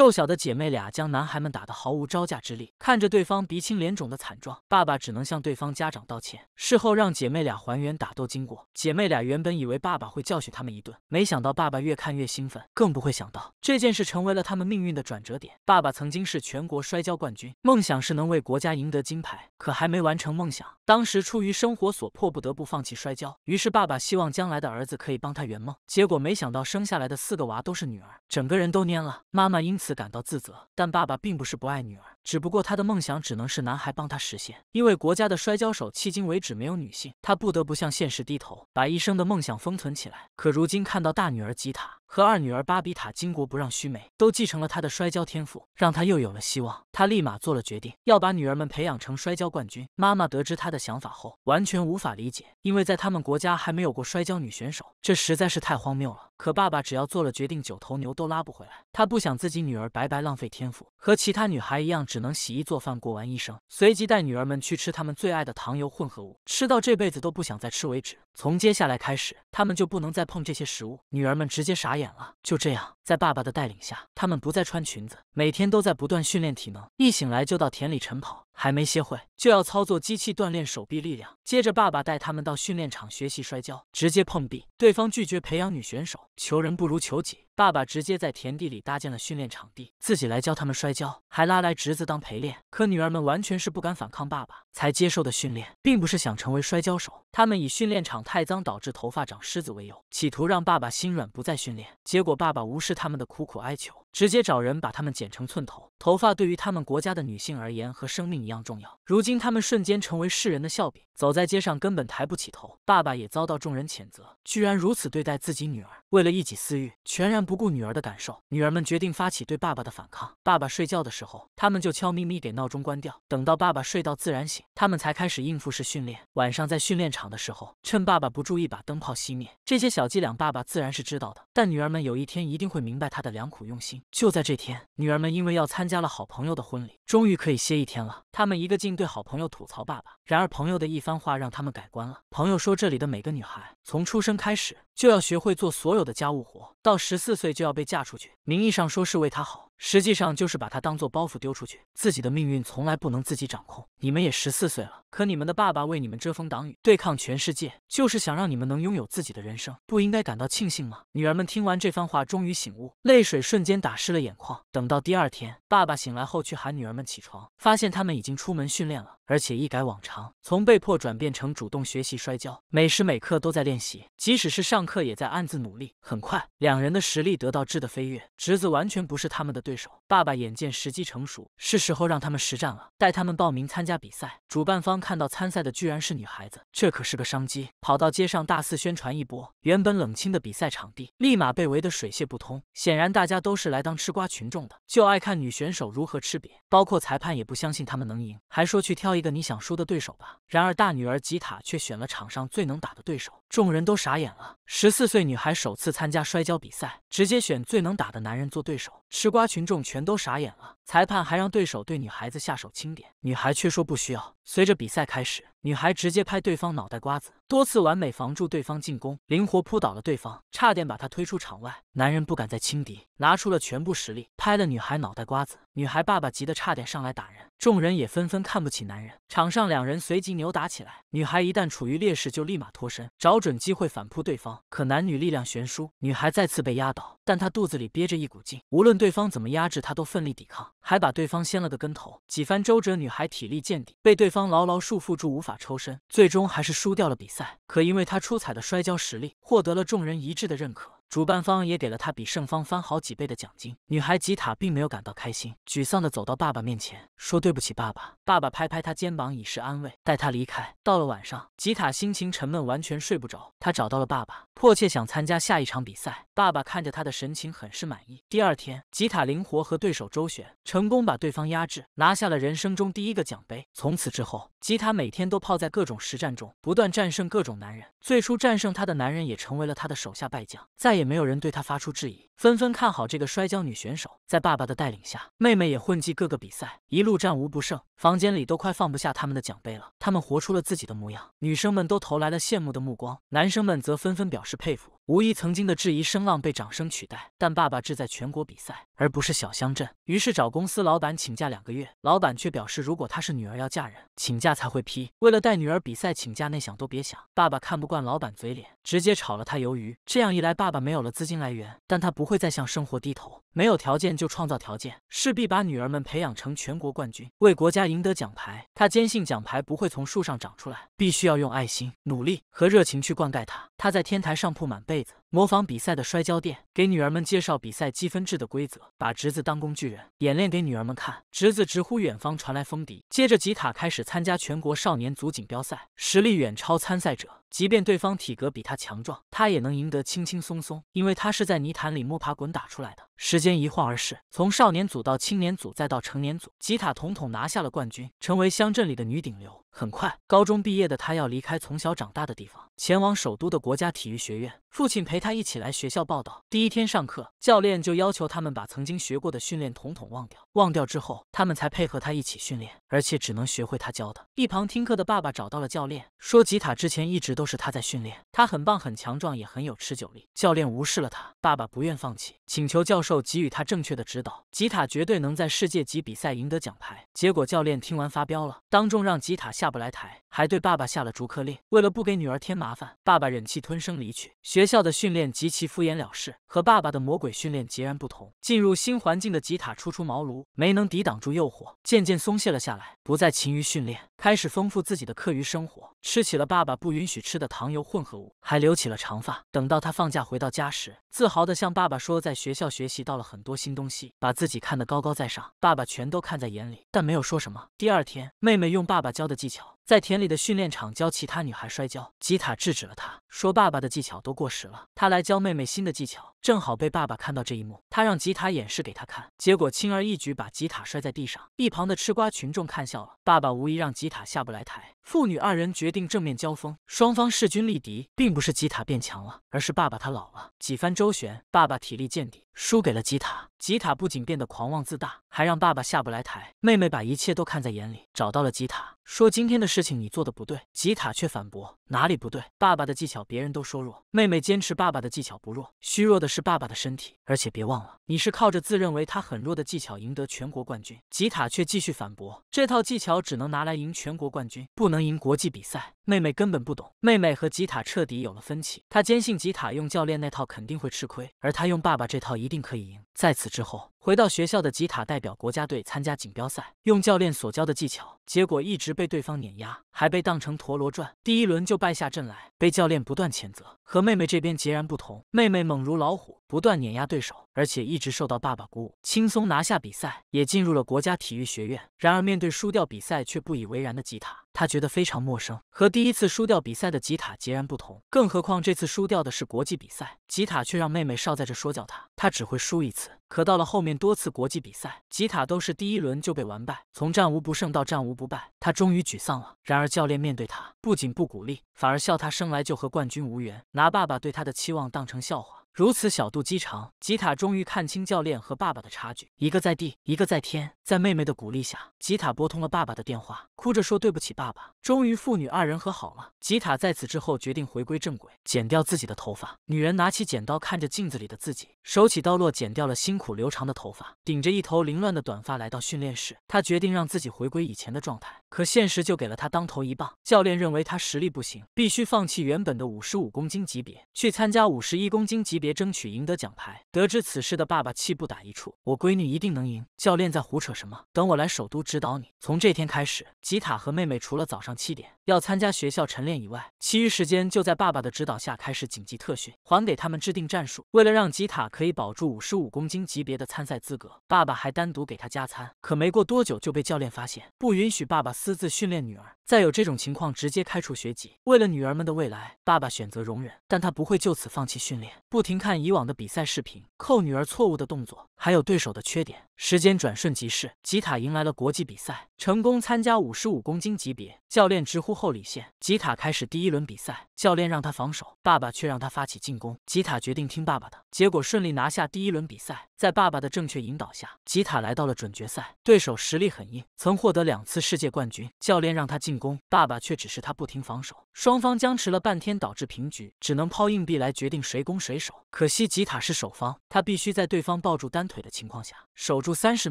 瘦小的姐妹俩将男孩们打得毫无招架之力，看着对方鼻青脸肿的惨状，爸爸只能向对方家长道歉。事后让姐妹俩还原打斗经过，姐妹俩原本以为爸爸会教训他们一顿，没想到爸爸越看越兴奋，更不会想到这件事成为了他们命运的转折点。爸爸曾经是全国摔跤冠军，梦想是能为国家赢得金牌，可还没完成梦想，当时出于生活所迫不得不放弃摔跤，于是爸爸希望将来的儿子可以帮他圆梦。结果没想到生下来的四个娃都是女儿，整个人都蔫了。妈妈因此。感到自责，但爸爸并不是不爱女儿，只不过他的梦想只能是男孩帮他实现，因为国家的摔跤手迄今为止没有女性，他不得不向现实低头，把一生的梦想封存起来。可如今看到大女儿吉塔。和二女儿巴比塔巾帼不让须眉，都继承了她的摔跤天赋，让她又有了希望。她立马做了决定，要把女儿们培养成摔跤冠军。妈妈得知她的想法后，完全无法理解，因为在他们国家还没有过摔跤女选手，这实在是太荒谬了。可爸爸只要做了决定，九头牛都拉不回来。他不想自己女儿白白浪费天赋，和其他女孩一样，只能洗衣做饭过完一生。随即带女儿们去吃他们最爱的糖油混合物，吃到这辈子都不想再吃为止。从接下来开始，他们就不能再碰这些食物。女儿们直接傻眼。点了，就这样。在爸爸的带领下，他们不再穿裙子，每天都在不断训练体能。一醒来就到田里晨跑，还没歇会，就要操作机器锻炼手臂力量。接着，爸爸带他们到训练场学习摔跤，直接碰壁。对方拒绝培养女选手，求人不如求己。爸爸直接在田地里搭建了训练场地，自己来教他们摔跤，还拉来侄子当陪练。可女儿们完全是不敢反抗，爸爸才接受的训练，并不是想成为摔跤手。他们以训练场太脏导致头发长虱子为由，企图让爸爸心软不再训练。结果爸爸无视。他们的苦苦哀求。直接找人把他们剪成寸头，头发对于他们国家的女性而言和生命一样重要。如今他们瞬间成为世人的笑柄，走在街上根本抬不起头。爸爸也遭到众人谴责，居然如此对待自己女儿，为了一己私欲，全然不顾女儿的感受。女儿们决定发起对爸爸的反抗。爸爸睡觉的时候，他们就悄咪咪给闹钟关掉，等到爸爸睡到自然醒，他们才开始应付式训练。晚上在训练场的时候，趁爸爸不注意把灯泡熄灭。这些小伎俩爸爸自然是知道的，但女儿们有一天一定会明白他的良苦用心。就在这天，女儿们因为要参加了好朋友的婚礼，终于可以歇一天了。她们一个劲对好朋友吐槽爸爸。然而，朋友的一番话让他们改观了。朋友说，这里的每个女孩从出生开始。就要学会做所有的家务活，到十四岁就要被嫁出去。名义上说是为他好，实际上就是把他当做包袱丢出去。自己的命运从来不能自己掌控。你们也十四岁了，可你们的爸爸为你们遮风挡雨，对抗全世界，就是想让你们能拥有自己的人生，不应该感到庆幸吗？女儿们听完这番话，终于醒悟，泪水瞬间打湿了眼眶。等到第二天，爸爸醒来后去喊女儿们起床，发现她们已经出门训练了。而且一改往常，从被迫转变成主动学习摔跤，每时每刻都在练习，即使是上课也在暗自努力。很快，两人的实力得到质的飞跃，侄子完全不是他们的对手。爸爸眼见时机成熟，是时候让他们实战了，带他们报名参加比赛。主办方看到参赛的居然是女孩子，这可是个商机，跑到街上大肆宣传一波。原本冷清的比赛场地立马被围得水泄不通，显然大家都是来当吃瓜群众的，就爱看女选手如何吃瘪。包括裁判也不相信他们能赢，还说去挑一。一个你想输的对手吧。然而，大女儿吉塔却选了场上最能打的对手，众人都傻眼了。十四岁女孩首次参加摔跤比赛，直接选最能打的男人做对手，吃瓜群众全都傻眼了。裁判还让对手对女孩子下手轻点，女孩却说不需要。随着比赛开始，女孩直接拍对方脑袋瓜子，多次完美防住对方进攻，灵活扑倒了对方，差点把他推出场外。男人不敢再轻敌，拿出了全部实力拍了女孩脑袋瓜子。女孩爸爸急得差点上来打人，众人也纷纷看不起男人。场上两人随即扭打起来，女孩一旦处于劣势就立马脱身，找准机会反扑对方。可男女力量悬殊，女孩再次被压倒，但她肚子里憋着一股劲，无论对方怎么压制，她都奋力抵抗，还把对方掀了个跟头。几番周折，女孩体力见底，被对方牢牢束缚住，无法抽身，最终还是输掉了比赛。可因为她出彩的摔跤实力，获得了众人一致的认可。主办方也给了他比胜方翻好几倍的奖金，女孩吉塔并没有感到开心，沮丧的走到爸爸面前说：“对不起，爸爸。”爸爸拍拍他肩膀以示安慰，带他离开。到了晚上，吉塔心情沉闷，完全睡不着。他找到了爸爸，迫切想参加下一场比赛。爸爸看着他的神情，很是满意。第二天，吉塔灵活和对手周旋，成功把对方压制，拿下了人生中第一个奖杯。从此之后，吉塔每天都泡在各种实战中，不断战胜各种男人。最初战胜他的男人也成为了他的手下败将，再也没有人对他发出质疑，纷纷看好这个摔跤女选手。在爸爸的带领下，妹妹也混迹各个比赛，一路战无不胜。房间里都快放不下他们的奖杯了。他们活出了自己的模样，女生们都投来了羡慕的目光，男生们则纷纷表示佩服。无疑曾经的质疑声浪被掌声取代，但爸爸志在全国比赛，而不是小乡镇。于是找公司老板请假两个月，老板却表示如果他是女儿要嫁人，请假才会批。为了带女儿比赛请假，那想都别想。爸爸看不惯老板嘴脸，直接炒了他鱿鱼。这样一来，爸爸没有了资金来源，但他不会再向生活低头。没有条件就创造条件，势必把女儿们培养成全国冠军，为国家赢得奖牌。他坚信奖牌不会从树上长出来，必须要用爱心、努力和热情去灌溉它。他在天台上铺满被子，模仿比赛的摔跤垫，给女儿们介绍比赛积分制的规则，把侄子当工具人演练给女儿们看。侄子直呼远方传来风笛，接着吉塔开始参加全国少年组锦标赛，实力远超参赛者。即便对方体格比他强壮，他也能赢得轻轻松松，因为他是在泥潭里摸爬滚打出来的。时间一晃而逝，从少年组到青年组，再到成年组，吉塔统统拿下了冠军，成为乡镇里的女顶流。很快，高中毕业的他要离开从小长大的地方，前往首都的国家体育学院。父亲陪他一起来学校报道。第一天上课，教练就要求他们把曾经学过的训练统统忘掉，忘掉之后，他们才配合他一起训练，而且只能学会他教的。一旁听课的爸爸找到了教练，说：“吉塔之前一直都是他在训练，他很棒，很强壮，也很有持久力。”教练无视了他。爸爸不愿放弃，请求教授给予他正确的指导。吉塔绝对能在世界级比赛赢得奖牌。结果教练听完发飙了，当众让吉塔。下不来台。还对爸爸下了逐客令。为了不给女儿添麻烦，爸爸忍气吞声离去。学校的训练极其敷衍了事，和爸爸的魔鬼训练截然不同。进入新环境的吉塔初出茅庐，没能抵挡住诱惑，渐渐松懈了下来，不再勤于训练，开始丰富自己的课余生活，吃起了爸爸不允许吃的糖油混合物，还留起了长发。等到他放假回到家时，自豪地向爸爸说：“在学校学习到了很多新东西，把自己看得高高在上。”爸爸全都看在眼里，但没有说什么。第二天，妹妹用爸爸教的技巧。在田里的训练场教其他女孩摔跤，吉塔制止了他，说：“爸爸的技巧都过时了，他来教妹妹新的技巧。”正好被爸爸看到这一幕，他让吉塔演示给他看，结果轻而易举把吉塔摔在地上。一旁的吃瓜群众看笑了，爸爸无疑让吉塔下不来台。父女二人决定正面交锋，双方势均力敌，并不是吉塔变强了，而是爸爸他老了。几番周旋，爸爸体力见底，输给了吉塔。吉塔不仅变得狂妄自大，还让爸爸下不来台。妹妹把一切都看在眼里，找到了吉塔，说：“今天的事情你做的不对。”吉塔却反驳。哪里不对？爸爸的技巧，别人都说弱，妹妹坚持爸爸的技巧不弱，虚弱的是爸爸的身体，而且别忘了，你是靠着自认为他很弱的技巧赢得全国冠军。吉塔却继续反驳，这套技巧只能拿来赢全国冠军，不能赢国际比赛。妹妹根本不懂，妹妹和吉塔彻底有了分歧。她坚信吉塔用教练那套肯定会吃亏，而她用爸爸这套一定可以赢。在此之后，回到学校的吉塔代表国家队参加锦标赛，用教练所教的技巧，结果一直被对方碾压，还被当成陀螺转，第一轮就败下阵来，被教练不断谴责。和妹妹这边截然不同，妹妹猛如老虎，不断碾压对手，而且一直受到爸爸鼓舞，轻松拿下比赛，也进入了国家体育学院。然而，面对输掉比赛却不以为然的吉塔。他觉得非常陌生，和第一次输掉比赛的吉塔截然不同。更何况这次输掉的是国际比赛，吉塔却让妹妹少在这说教他，他只会输一次。可到了后面多次国际比赛，吉塔都是第一轮就被完败。从战无不胜到战无不败，他终于沮丧了。然而教练面对他，不仅不鼓励，反而笑他生来就和冠军无缘，拿爸爸对他的期望当成笑话。如此小肚鸡肠，吉塔终于看清教练和爸爸的差距，一个在地，一个在天。在妹妹的鼓励下，吉塔拨通了爸爸的电话，哭着说对不起爸爸。终于，父女二人和好了。吉塔在此之后决定回归正轨，剪掉自己的头发。女人拿起剪刀，看着镜子里的自己，手起刀落，剪掉了辛苦留长的头发，顶着一头凌乱的短发来到训练室。她决定让自己回归以前的状态，可现实就给了她当头一棒。教练认为她实力不行，必须放弃原本的五十五公斤级别，去参加五十一公斤级别。争取赢得奖牌。得知此事的爸爸气不打一处，我闺女一定能赢。教练在胡扯什么？等我来首都指导你。从这天开始，吉塔和妹妹除了早上七点要参加学校晨练以外，其余时间就在爸爸的指导下开始紧急特训，还给他们制定战术。为了让吉塔可以保住五十五公斤级别的参赛资格，爸爸还单独给她加餐。可没过多久就被教练发现，不允许爸爸私自训练女儿，再有这种情况直接开除学籍。为了女儿们的未来，爸爸选择容忍，但他不会就此放弃训练，不停。观看以往的比赛视频，扣女儿错误的动作，还有对手的缺点。时间转瞬即逝，吉塔迎来了国际比赛，成功参加五十五公斤级别。教练直呼后李现，吉塔开始第一轮比赛，教练让他防守，爸爸却让他发起进攻。吉塔决定听爸爸的，结果顺利拿下第一轮比赛。在爸爸的正确引导下，吉塔来到了准决赛，对手实力很硬，曾获得两次世界冠军。教练让他进攻，爸爸却只是他不停防守，双方僵持了半天，导致平局，只能抛硬币来决定谁攻谁守。可惜吉塔是守方，他必须在对方抱住单腿的情况下。守住三十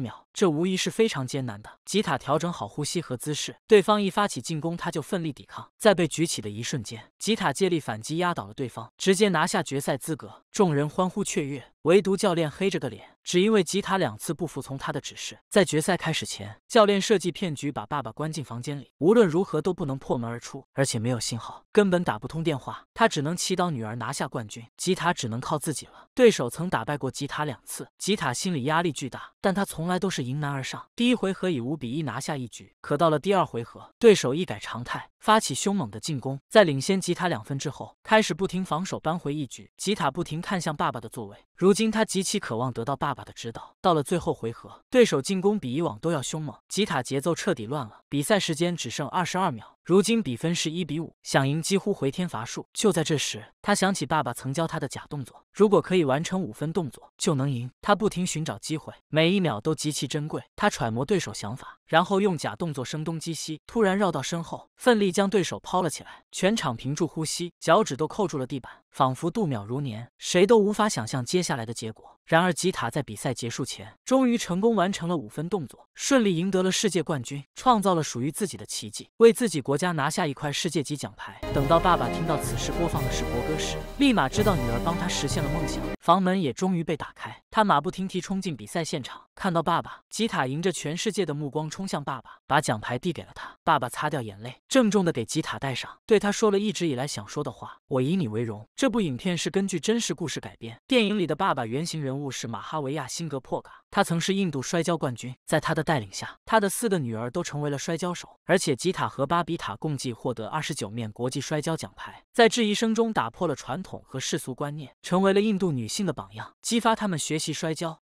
秒，这无疑是非常艰难的。吉塔调整好呼吸和姿势，对方一发起进攻，他就奋力抵抗。在被举起的一瞬间，吉塔借力反击，压倒了对方，直接拿下决赛资格。众人欢呼雀跃，唯独教练黑着个脸，只因为吉塔两次不服从他的指示。在决赛开始前，教练设计骗局，把爸爸关进房间里，无论如何都不能破门而出，而且没有信号，根本打不通电话。他只能祈祷女儿拿下冠军。吉塔只能靠自己了。对手曾打败过吉塔两次，吉塔心理压力巨大。但他从来都是迎难而上，第一回合以五比一拿下一局。可到了第二回合，对手一改常态，发起凶猛的进攻，在领先吉塔两分之后，开始不停防守扳回一局。吉塔不停看向爸爸的座位，如今他极其渴望得到爸爸的指导。到了最后回合，对手进攻比以往都要凶猛，吉塔节奏彻底乱了。比赛时间只剩二十二秒。如今比分是一比五，想赢几乎回天乏术。就在这时，他想起爸爸曾教他的假动作，如果可以完成五分动作，就能赢。他不停寻找机会，每一秒都极其珍贵。他揣摩对手想法。然后用假动作声东击西，突然绕到身后，奋力将对手抛了起来。全场屏住呼吸，脚趾都扣住了地板，仿佛度秒如年，谁都无法想象接下来的结果。然而，吉塔在比赛结束前终于成功完成了五分动作，顺利赢得了世界冠军，创造了属于自己的奇迹，为自己国家拿下一块世界级奖牌。等到爸爸听到此时播放的是国歌时，立马知道女儿帮他实现了梦想。房门也终于被打开，他马不停蹄冲进比赛现场，看到爸爸，吉塔迎着全世界的目光冲。冲向爸爸，把奖牌递给了他。爸爸擦掉眼泪，郑重地给吉塔戴上，对他说了一直以来想说的话：“我以你为荣。”这部影片是根据真实故事改编。电影里的爸爸原型人物是马哈维亚·辛格·珀卡，他曾是印度摔跤冠军。在他的带领下，他的四个女儿都成为了摔跤手，而且吉塔和巴比塔共计获得二十九面国际摔跤奖牌，在质疑声中打破了传统和世俗观念，成为了印度女性的榜样，激发她们学习摔跤。